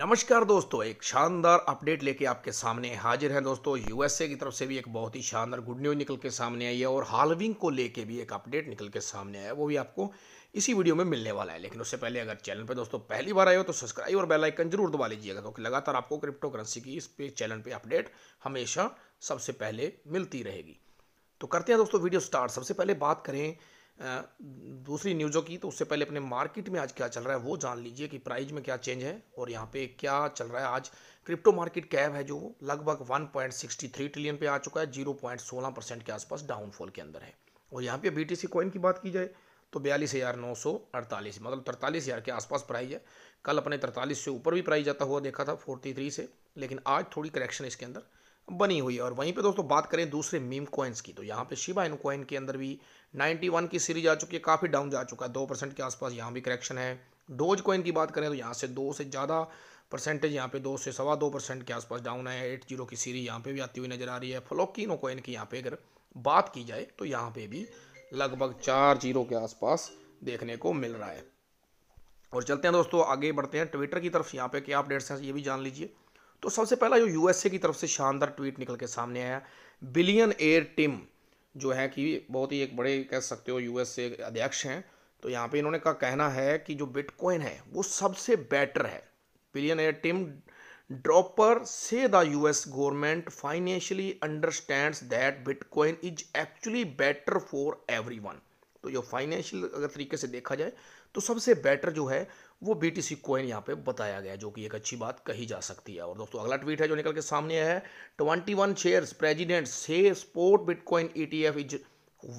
नमस्कार दोस्तों एक शानदार अपडेट लेके आपके सामने हाजिर हैं दोस्तों यूएसए की तरफ से भी एक बहुत ही शानदार गुड न्यूज निकल के सामने आई है और हालविंग को लेके भी एक अपडेट निकल के सामने आया वो भी आपको इसी वीडियो में मिलने वाला है लेकिन उससे पहले अगर चैनल पे दोस्तों पहली बार आए हो तो सब्सक्राइब और बेलाइकन जरूर दबा लीजिएगा क्योंकि तो लगातार आपको क्रिप्टो करेंसी की इस पे चैनल पर अपडेट हमेशा सबसे पहले मिलती रहेगी तो करते हैं दोस्तों वीडियो स्टार्ट सबसे पहले बात करें दूसरी न्यूज़ों की तो उससे पहले अपने मार्केट में आज क्या चल रहा है वो जान लीजिए कि प्राइस में क्या चेंज है और यहाँ पे क्या चल रहा है आज क्रिप्टो मार्केट कैब है जो लगभग 1.63 ट्रिलियन पे आ चुका है 0.16 परसेंट के आसपास डाउनफॉल के अंदर है और यहाँ पे बी कॉइन की बात की जाए तो बयालीस हज़ार नौ सौ अड़तालीस मतलब तरतालीस हज़ार के आसपास प्राइज है कल अपने तरतालीस से ऊपर भी प्राइज़ जाता हुआ देखा था फोर्टी थ्री से लेकिन आज थोड़ी करेक्शन इसके अंदर बनी हुई है और वहीं पे दोस्तों बात करें दूसरे मीम कॉइन्स की तो यहाँ पे शिबा इन कॉइन के अंदर भी 91 की सीरीज आ चुकी है काफ़ी डाउन जा चुका है दो परसेंट के आसपास यहाँ भी करेक्शन है डोज कॉइन की बात करें तो यहाँ से दो से ज़्यादा परसेंटेज यहाँ पे दो से सवा दो परसेंट के आसपास डाउन है एट जीरो की सीरीज यहाँ पे भी आती हुई नज़र आ रही है फ्लोकिनो कॉइन की यहाँ पे अगर बात की जाए तो यहाँ पे भी लगभग चार जीरो के आसपास देखने को मिल रहा है और चलते हैं दोस्तों आगे बढ़ते हैं ट्विटर की तरफ यहाँ पे क्या अपडेट्स हैं ये भी जान लीजिए तो सबसे पहला जो यूएसए की तरफ से शानदार ट्वीट निकल के सामने आया बिलियन एयर टिम जो है कि बहुत ही एक बड़े कह सकते हो यूएसए अध्यक्ष हैं तो यहाँ पे इन्होंने का कहना है कि जो बिटकॉइन है वो सबसे बेटर है बिलियन एयर टिम ड्रॉपर से the US government financially understands that bitcoin is actually better for everyone तो जो फाइनेंशियल अगर तरीके से देखा जाए तो सबसे बेटर जो है वो बी टी सी कोइन यहाँ पे बताया गया जो कि एक अच्छी बात कही जा सकती है और दोस्तों अगला ट्वीट है जो निकल के सामने है ट्वेंटी वन शेयर्स प्रेजिडेंट से support bitcoin E T F is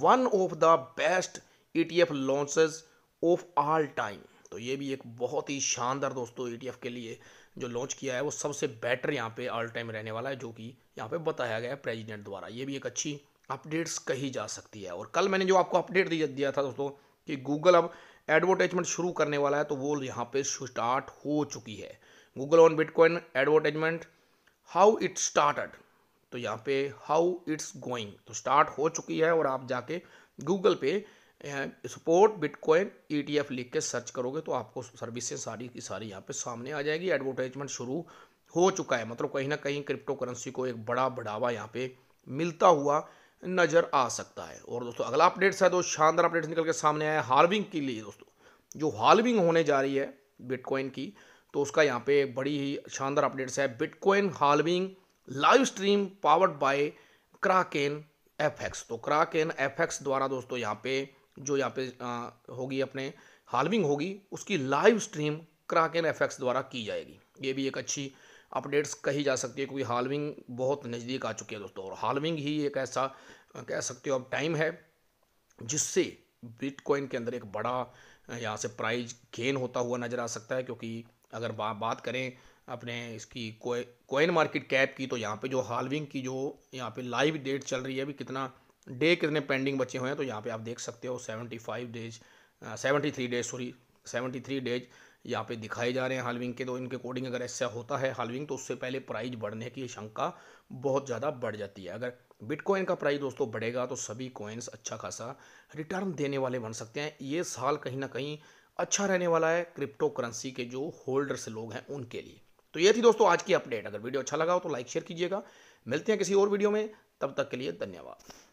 one of the best E T F launches of all time तो ये भी एक बहुत ही शानदार दोस्तों ई e के लिए जो लॉन्च किया है वो सबसे बेटर यहाँ पे ऑल टाइम रहने वाला है जो कि यहाँ पे बताया गया है प्रेजिडेंट द्वारा ये भी एक अच्छी अपडेट्स कही जा सकती है और कल मैंने जो आपको अपडेट दिया था दोस्तों कि गूगल अब एडवर्टाइजमेंट शुरू करने वाला है तो वो यहाँ पे स्टार्ट हो चुकी है Google on bitcoin advertisement how it started तो यहाँ पे हाउ इट्स गोइंग तो स्टार्ट हो चुकी है और आप जाके गूगल पे सपोर्ट बिटकॉइन ईटीएफ e लिख के सर्च करोगे तो आपको सर्विसें सारी की सारी यहाँ पे सामने आ जाएगी एडवर्टाइजमेंट शुरू हो चुका है मतलब कहीं ना कहीं क्रिप्टो करेंसी को एक बड़ा बढ़ावा यहाँ पे मिलता हुआ नज़र आ सकता है और दोस्तों अगला अपडेट्स है दोस्त शानदार अपडेट्स निकल के सामने आया हार्विंग के लिए दोस्तों जो हार्विंग होने जा रही है बिटकॉइन की तो उसका यहाँ पे बड़ी ही शानदार अपडेट्स है bitcoin halving live stream powered by Kraken F तो क्राकेन एफ द्वारा दोस्तों यहाँ पे जो यहाँ पे होगी अपने हार्विंग होगी उसकी लाइव स्ट्रीम क्राकेन एफ द्वारा की जाएगी ये भी एक अच्छी अपडेट्स कही जा सकती है क्योंकि हालविंग बहुत नज़दीक आ चुकी है दोस्तों और हालविंग ही एक ऐसा कह सकते हो अब टाइम है जिससे बिटकॉइन के अंदर एक बड़ा यहाँ से प्राइज गेन होता हुआ नज़र आ सकता है क्योंकि अगर बा, बात करें अपने इसकी कोइन मार्केट कैप की तो यहाँ पे जो हालविंग की जो यहाँ पे लाइव डेट चल रही है अभी कितना डे कितने पेंडिंग बचे हुए हैं तो यहाँ पे आप देख सकते हो seventy five days seventy three days sorry seventy three days यहाँ पे दिखाए जा रहे हैं हालविंग के तो इनके अकॉर्डिंग अगर ऐसा होता है हालविंग तो उससे पहले प्राइस बढ़ने की शंका बहुत ज़्यादा बढ़ जाती है अगर बिटकॉइन का प्राइस दोस्तों बढ़ेगा तो सभी कॉइन्स अच्छा खासा रिटर्न देने वाले बन सकते हैं ये साल कहीं ना कहीं अच्छा रहने वाला है क्रिप्टो करेंसी के जो होल्डर्स लोग हैं उनके लिए तो ये थी दोस्तों आज की अपडेट अगर वीडियो अच्छा लगा हो तो लाइक शेयर कीजिएगा मिलते हैं किसी और वीडियो में तब तक के लिए धन्यवाद